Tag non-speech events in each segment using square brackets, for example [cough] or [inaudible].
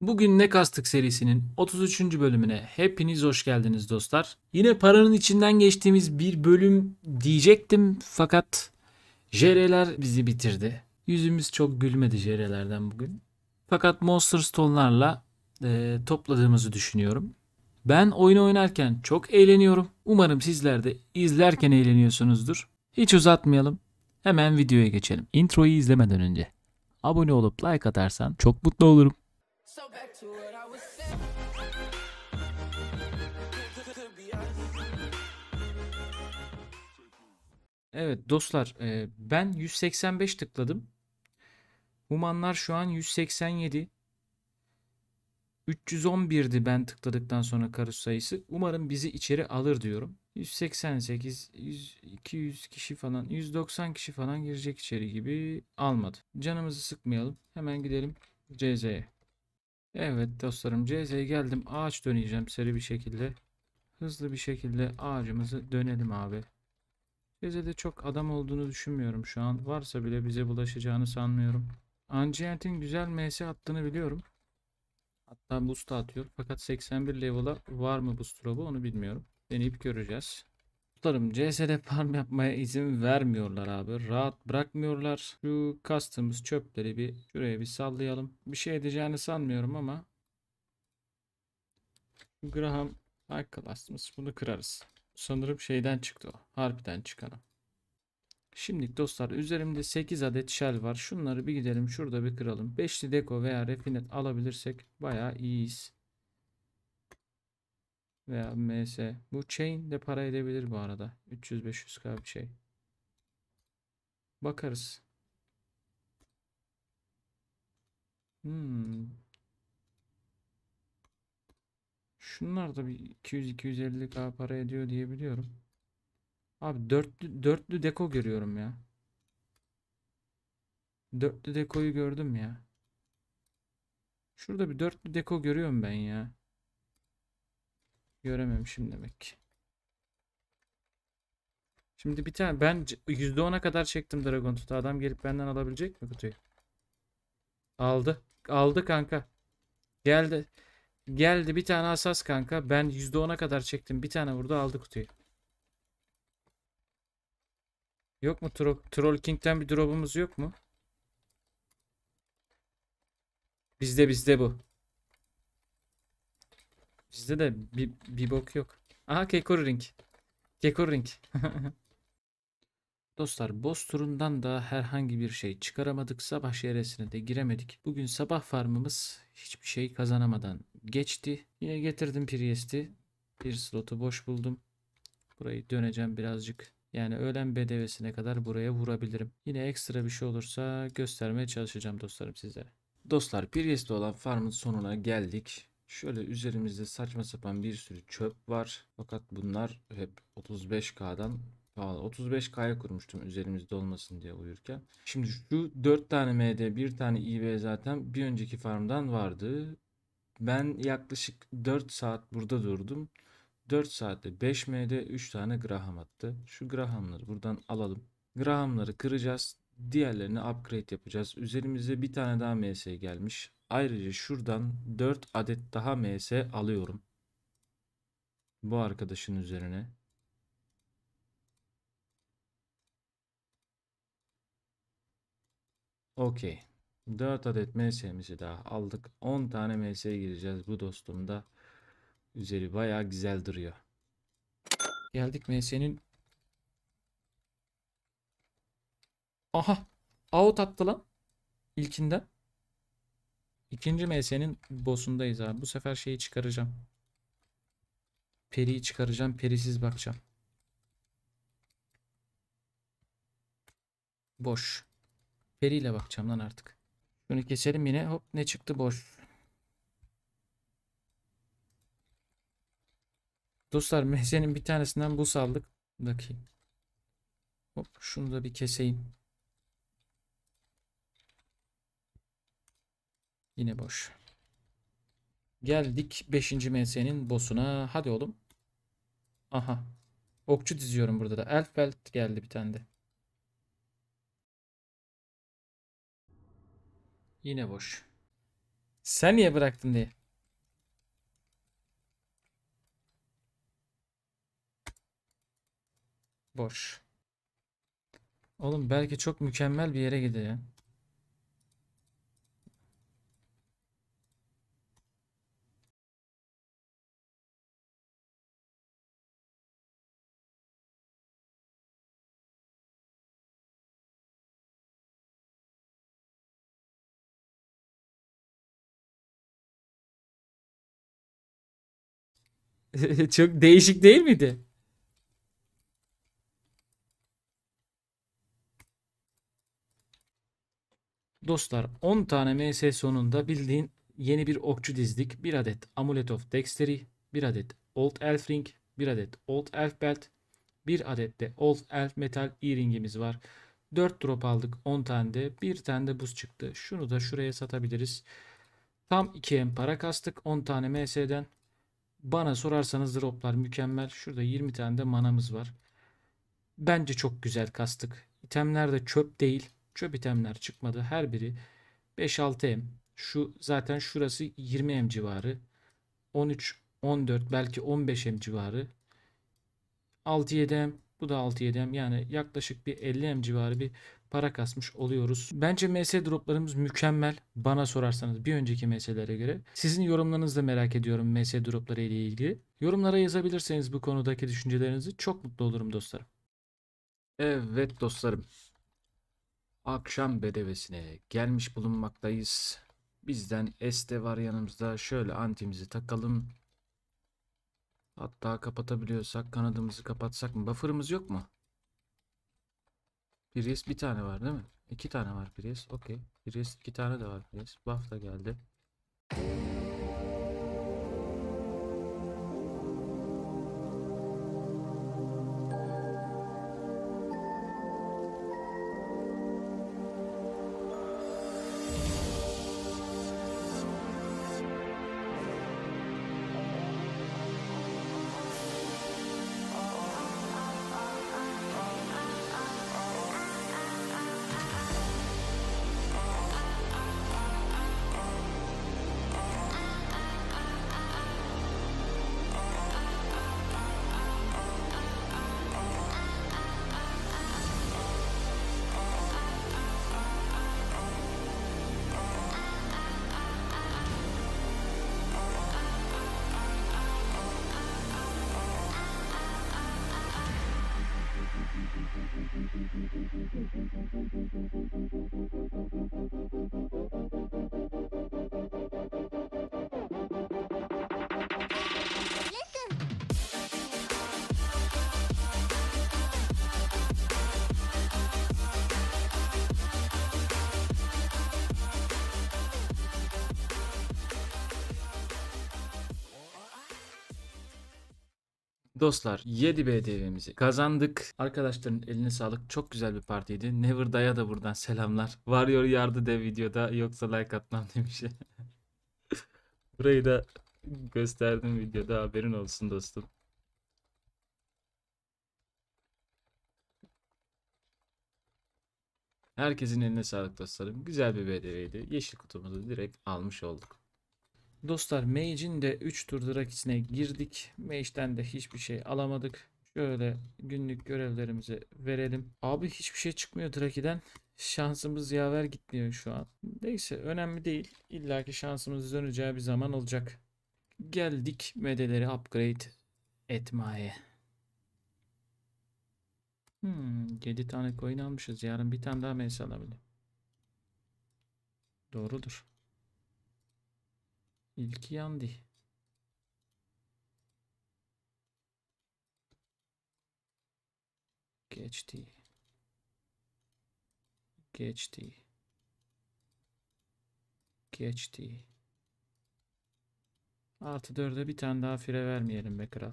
Bugün Ne Kastık serisinin 33. bölümüne hepiniz hoş geldiniz dostlar. Yine paranın içinden geçtiğimiz bir bölüm diyecektim fakat jereler bizi bitirdi. Yüzümüz çok gülmedi jerelerden bugün. Fakat Monster Stone'larla e, topladığımızı düşünüyorum. Ben oyun oynarken çok eğleniyorum. Umarım sizler de izlerken eğleniyorsunuzdur. Hiç uzatmayalım. Hemen videoya geçelim. Introyu izlemeden önce. Abone olup like atarsan çok mutlu olurum. So back to what I was saying. Evet dostlar e, ben 185 tıkladım. Humanlar şu an 187. 311'di ben tıkladıktan sonra karus sayısı. Umarım bizi içeri alır diyorum. 188, 100, 200 kişi falan, 190 kişi falan girecek içeri gibi almadı. Canımızı sıkmayalım. Hemen gidelim CZ'ye. Evet dostlarım CZ'ye geldim. Ağaç döneceğim seri bir şekilde. Hızlı bir şekilde ağacımızı dönelim abi. CZ'de çok adam olduğunu düşünmüyorum şu an. Varsa bile bize bulaşacağını sanmıyorum. Anciyent'in güzel MS attığını biliyorum. Hatta boost atıyor. Fakat 81 level'a var mı boost drop'u onu bilmiyorum. Deneyip göreceğiz. Dostlarım CS'de farm yapmaya izin vermiyorlar abi. Rahat bırakmıyorlar. Şu kastığımız çöpleri bir şuraya bir sallayalım. Bir şey edeceğini sanmıyorum ama Graham Arkadaşımız bunu kırarız. Sanırım şeyden çıktı o. Harbiden çıkanı. Şimdi dostlar üzerimde 8 adet shell var. Şunları bir gidelim şurada bir kıralım. 5'li deko veya refinet alabilirsek bayağı iyiyiz veya ms. Bu chain de para edebilir bu arada. 300-500k bir şey. Bakarız. Hmm. Şunlar da bir 200-250k para ediyor diye biliyorum. Abi dörtlü, dörtlü deko görüyorum ya. Dörtlü dekoyu gördüm ya. Şurada bir dörtlü deko görüyorum ben ya. Görememişim demek ki. Şimdi bir tane ben %10'a kadar çektim Dragon Tut'u. Adam gelip benden alabilecek mi kutuyu? Aldı. Aldı kanka. Geldi. Geldi bir tane asas kanka. Ben %10'a kadar çektim. Bir tane vurdu aldı kutuyu. Yok mu Tro Troll King'den bir drop'umuz yok mu? Bizde bizde bu. Bizde de bir, bir bok yok. Aha Kekor Ring. Kekor Ring. [laughs] Dostlar boss turundan da herhangi bir şey çıkaramadık. Sabah şehresine de giremedik. Bugün sabah farmımız hiçbir şey kazanamadan geçti. Yine getirdim Priest'i. Bir slotu boş buldum. Burayı döneceğim birazcık. Yani öğlen bedevesine kadar buraya vurabilirim. Yine ekstra bir şey olursa göstermeye çalışacağım dostlarım sizlere. Dostlar Priest'te olan farmın sonuna geldik. Şöyle üzerimizde saçma sapan bir sürü çöp var. Fakat bunlar hep 35K'dan pahalı. 35K'ya kurmuştum üzerimizde olmasın diye uyurken. Şimdi şu 4 tane MD 1 tane IB zaten bir önceki farmdan vardı. Ben yaklaşık 4 saat burada durdum. 4 saatte 5 MD 3 tane Graham attı. Şu Graham'ları buradan alalım. Graham'ları kıracağız. Diğerlerini upgrade yapacağız. Üzerimize bir tane daha MS gelmiş. Ayrıca şuradan 4 adet daha ms alıyorum. Bu arkadaşın üzerine. Okey. 4 adet MS'mizi daha aldık. 10 tane MS'ye gireceğiz. Bu dostum da üzeri baya güzel duruyor. Geldik MS'nin. Aha. Out attı lan. İlkinden. İkinci MS'nin boss'undayız abi. Bu sefer şeyi çıkaracağım. Periyi çıkaracağım. Perisiz bakacağım. Boş. Periyle bakacağım lan artık. Şunu keselim yine. Hop ne çıktı boş. Dostlar MS'nin bir tanesinden bu saldık. Bakayım. Hop şunu da bir keseyim. Yine boş. Geldik 5. MS'nin boss'una. Hadi oğlum. Aha. Okçu diziyorum burada da. Elfelt geldi bir tane de. Yine boş. Sen niye bıraktın diye. Boş. Oğlum belki çok mükemmel bir yere gidiyor. [laughs] Çok değişik değil miydi? Dostlar 10 tane MS sonunda bildiğin yeni bir okçu dizdik. Bir adet Amulet of Dexterity, bir adet Old Elf Ring, bir adet Old Elf Belt, bir adet de Old Elf Metal E-Ring'imiz var. 4 drop aldık 10 tane de. Bir tane de buz çıktı. Şunu da şuraya satabiliriz. Tam 2M para kastık 10 tane MS'den. Bana sorarsanız droplar mükemmel. Şurada 20 tane de manamız var. Bence çok güzel kastık. İtemler de çöp değil. Çöp itemler çıkmadı. Her biri 5-6 M. Şu zaten şurası 20 M civarı. 13, 14 belki 15 M civarı. 6-7 M. Bu da 6-7 M. Yani yaklaşık bir 50 M civarı bir para kasmış oluyoruz. Bence MS droplarımız mükemmel bana sorarsanız bir önceki MS'lere göre. Sizin yorumlarınızı da merak ediyorum MS dropları ile ilgili. Yorumlara yazabilirseniz bu konudaki düşüncelerinizi çok mutlu olurum dostlarım. Evet dostlarım. Akşam bedevesine gelmiş bulunmaktayız. Bizden este var yanımızda. Şöyle antimizi takalım. Hatta kapatabiliyorsak kanadımızı kapatsak mı? Buffer'ımız yok mu? Prius bir tane var değil mi? İki tane var Prius. Okey. Prius iki tane de var Prius. Buff da geldi. Dostlar 7 BDV'mizi kazandık. Arkadaşların eline sağlık. Çok güzel bir partiydi. Never Die'a da buradan selamlar. Varıyor yardı dev videoda yoksa like atmam [laughs] demiş. Burayı da gösterdim videoda haberin olsun dostum. Herkesin eline sağlık dostlarım. Güzel bir BDV'ydi. Yeşil kutumuzu direkt almış olduk. Dostlar Mage'in de 3 tur drag içine girdik. Mage'den de hiçbir şey alamadık. Şöyle günlük görevlerimizi verelim. Abi hiçbir şey çıkmıyor Draki'den. Şansımız yaver gitmiyor şu an. Neyse önemli değil. İlla ki şansımız döneceği bir zaman olacak. Geldik medeleri upgrade etmeye. Hmm, 7 tane coin almışız. Yarın bir tane daha meyse alabilirim. Doğrudur. İlki yandı. Geçti. Geçti. Geçti. Artı dörde bir tane daha fire vermeyelim be kral.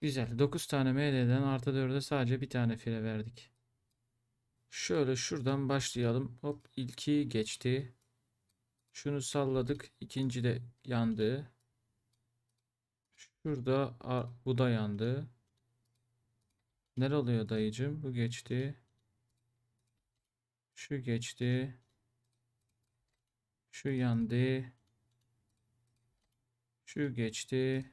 Güzel. Dokuz tane MD'den artı 4'e sadece bir tane fire verdik. Şöyle şuradan başlayalım. Hop ilki geçti. Şunu salladık. İkinci de yandı. Şurada bu da yandı. Neler oluyor dayıcım? Bu geçti. Şu geçti. Şu yandı. Şu geçti.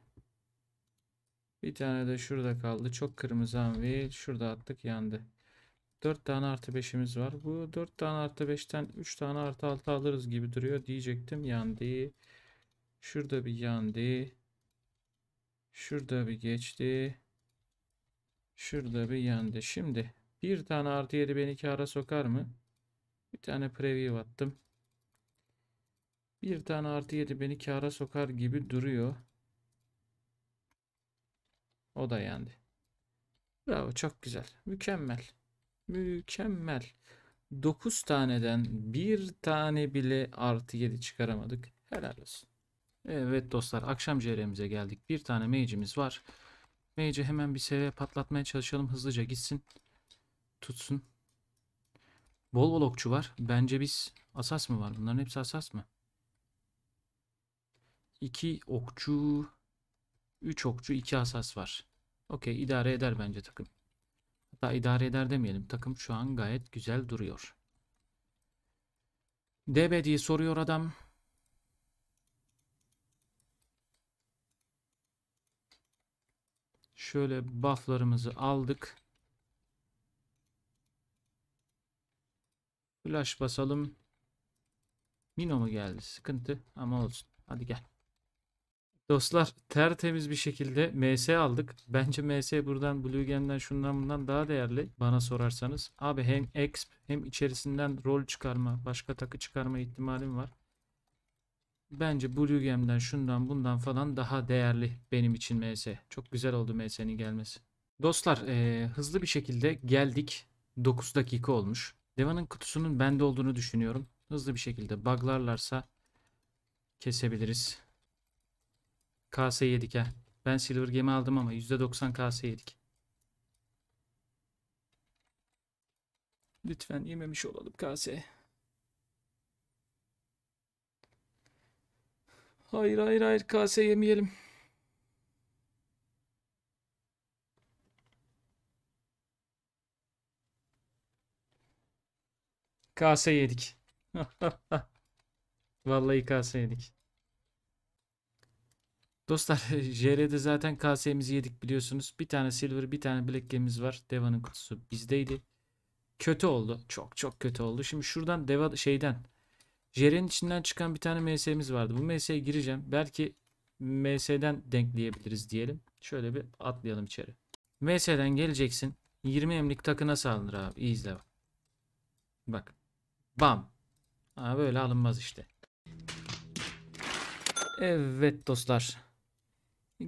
Bir tane de şurada kaldı. Çok kırmızı anvil. Şurada attık yandı. 4 tane artı 5'imiz var. Bu 4 tane artı 5'ten 3 tane artı 6 alırız gibi duruyor diyecektim. Yandı. Şurada bir yandı. Şurada bir geçti. Şurada bir yandı. Şimdi bir tane artı 7 beni kara sokar mı? Bir tane preview attım. Bir tane artı 7 beni kara sokar gibi duruyor. O da yandı. Bravo çok güzel. Mükemmel. Mükemmel. 9 taneden bir tane bile artı 7 çıkaramadık. Helal olsun. Evet dostlar akşam CR'mize geldik. Bir tane mage'imiz var. Mage'e hemen bir seviye patlatmaya çalışalım. Hızlıca gitsin. Tutsun. Bol bol okçu var. Bence biz asas mı var? Bunların hepsi asas mı? 2 okçu 3 okçu 2 asas var. Okey idare eder bence takım. Hatta idare eder demeyelim. Takım şu an gayet güzel duruyor. DB diye soruyor adam. Şöyle bufflarımızı aldık. Flash basalım. Mino mu geldi? Sıkıntı ama olsun. Hadi gel. Dostlar tertemiz bir şekilde MS aldık. Bence MS buradan Blue şundan bundan daha değerli bana sorarsanız. Abi hem exp hem içerisinden rol çıkarma başka takı çıkarma ihtimalim var. Bence Blue şundan bundan falan daha değerli benim için MS. Çok güzel oldu MS'nin gelmesi. Dostlar e, hızlı bir şekilde geldik. 9 dakika olmuş. Devanın kutusunun bende olduğunu düşünüyorum. Hızlı bir şekilde buglarlarsa kesebiliriz. KS yedik ha. Ben Silver Gemi aldım ama %90 KS yedik. Lütfen yememiş olalım KS. Hayır hayır hayır KS yemeyelim. KS yedik. [laughs] Vallahi KS yedik. Dostlar [laughs] JR'de zaten kasemizi yedik biliyorsunuz. Bir tane silver bir tane black gemimiz var. Deva'nın kutusu bizdeydi. Kötü oldu. Çok çok kötü oldu. Şimdi şuradan Deva şeyden JR'nin içinden çıkan bir tane MS'miz vardı. Bu MS'ye gireceğim. Belki MS'den denkleyebiliriz diyelim. Şöyle bir atlayalım içeri. MS'den geleceksin. 20 emlik takına salınır abi. İyi izle bak. Bam. Ha, böyle alınmaz işte. Evet dostlar.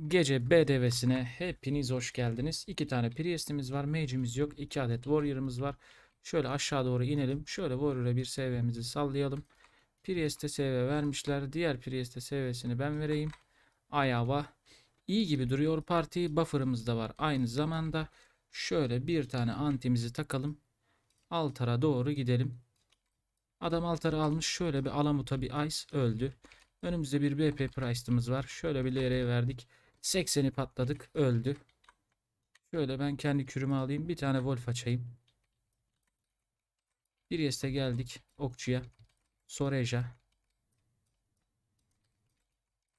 Gece BDV'sine hepiniz hoş geldiniz. İki tane Priest'imiz var. Mage'imiz yok. İki adet Warrior'ımız var. Şöyle aşağı doğru inelim. Şöyle Warrior'a bir SV'mizi sallayalım. Priest'e SV vermişler. Diğer Priest'e SV'sini ben vereyim. Ayava. İyi gibi duruyor parti. Buffer'ımız da var. Aynı zamanda şöyle bir tane antimizi takalım. Altara doğru gidelim. Adam altarı almış. Şöyle bir Alamuta bir Ice öldü. Önümüzde bir BP Price'ımız var. Şöyle bir LR'ye verdik. 80'i patladık. Öldü. Şöyle ben kendi kürümü alayım. Bir tane Wolf açayım. Bir yeste geldik. Okçuya. Soreja.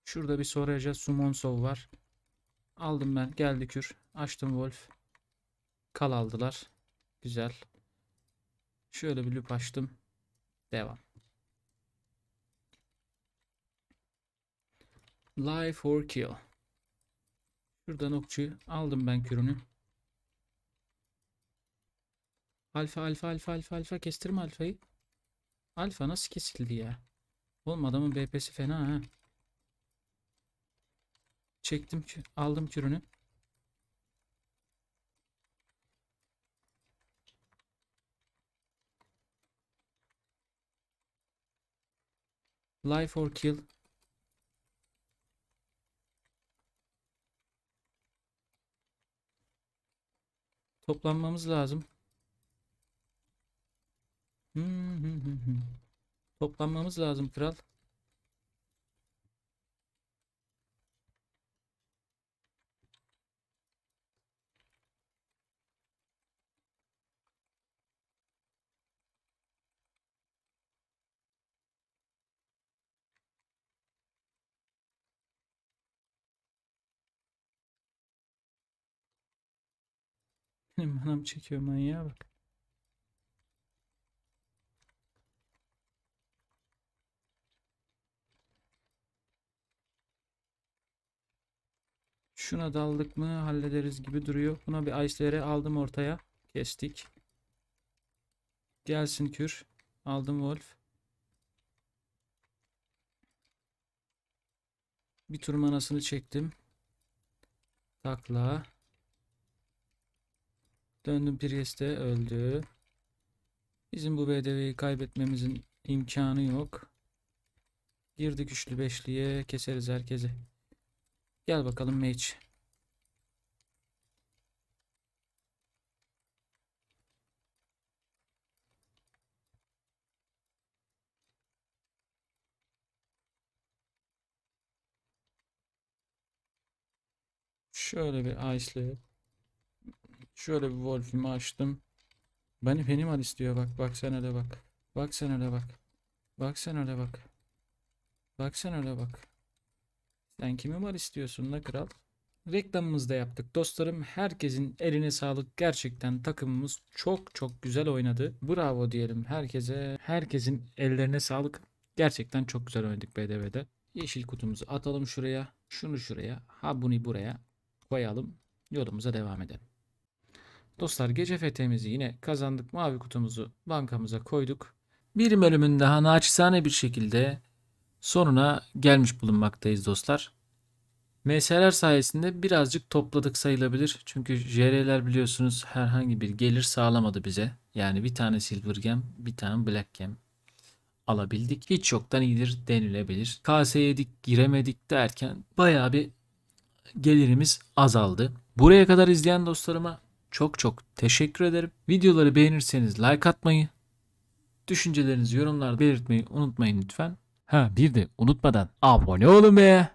Şurada bir Soreja Sumonsov var. Aldım ben. Geldi kür. Açtım Wolf. Kal aldılar. Güzel. Şöyle bir lüp açtım. Devam. Life or kill. Şuradan okçuyu aldım ben kürünü. Alfa alfa alfa alfa alfa kestirme alfayı. Alfa nasıl kesildi ya? Oğlum adamın BP'si fena ha. Çektim ki aldım kürünü. Life or kill Toplanmamız lazım. Hmm, hmm, hmm, Toplanmamız lazım kral. Benim manam çekiyor manyağa bak. Şuna daldık mı hallederiz gibi duruyor. Buna bir ice'leri aldım ortaya. Kestik. Gelsin kür. Aldım wolf. Bir tur manasını çektim. Takla. Döndüm Priest'e öldü. Bizim bu BDV'yi kaybetmemizin imkanı yok. Girdik üçlü beşliye keseriz herkesi. Gel bakalım Mage. Şöyle bir ice'layıp Şöyle bir Wolf'imi açtım. Beni Penimal istiyor bak. Bak sen öyle bak. Bak sen öyle bak. Bak sen öyle bak. Bak sen öyle bak. Sen kimi var istiyorsun la kral? Reklamımızı da yaptık dostlarım. Herkesin eline sağlık. Gerçekten takımımız çok çok güzel oynadı. Bravo diyelim herkese. Herkesin ellerine sağlık. Gerçekten çok güzel oynadık BDV'de. Yeşil kutumuzu atalım şuraya. Şunu şuraya. Ha bunu buraya koyalım. Yolumuza devam edelim. Dostlar gece fethemizi yine kazandık. Mavi kutumuzu bankamıza koyduk. Bir bölümün daha naçizane bir şekilde sonuna gelmiş bulunmaktayız dostlar. MS'ler sayesinde birazcık topladık sayılabilir. Çünkü JR'ler biliyorsunuz herhangi bir gelir sağlamadı bize. Yani bir tane Silver Gem, bir tane Black Gem alabildik. Hiç yoktan iyidir denilebilir. KS yedik, giremedik derken bayağı bir gelirimiz azaldı. Buraya kadar izleyen dostlarıma çok çok teşekkür ederim. Videoları beğenirseniz like atmayı, düşüncelerinizi yorumlarda belirtmeyi unutmayın lütfen. Ha bir de unutmadan abone olun be.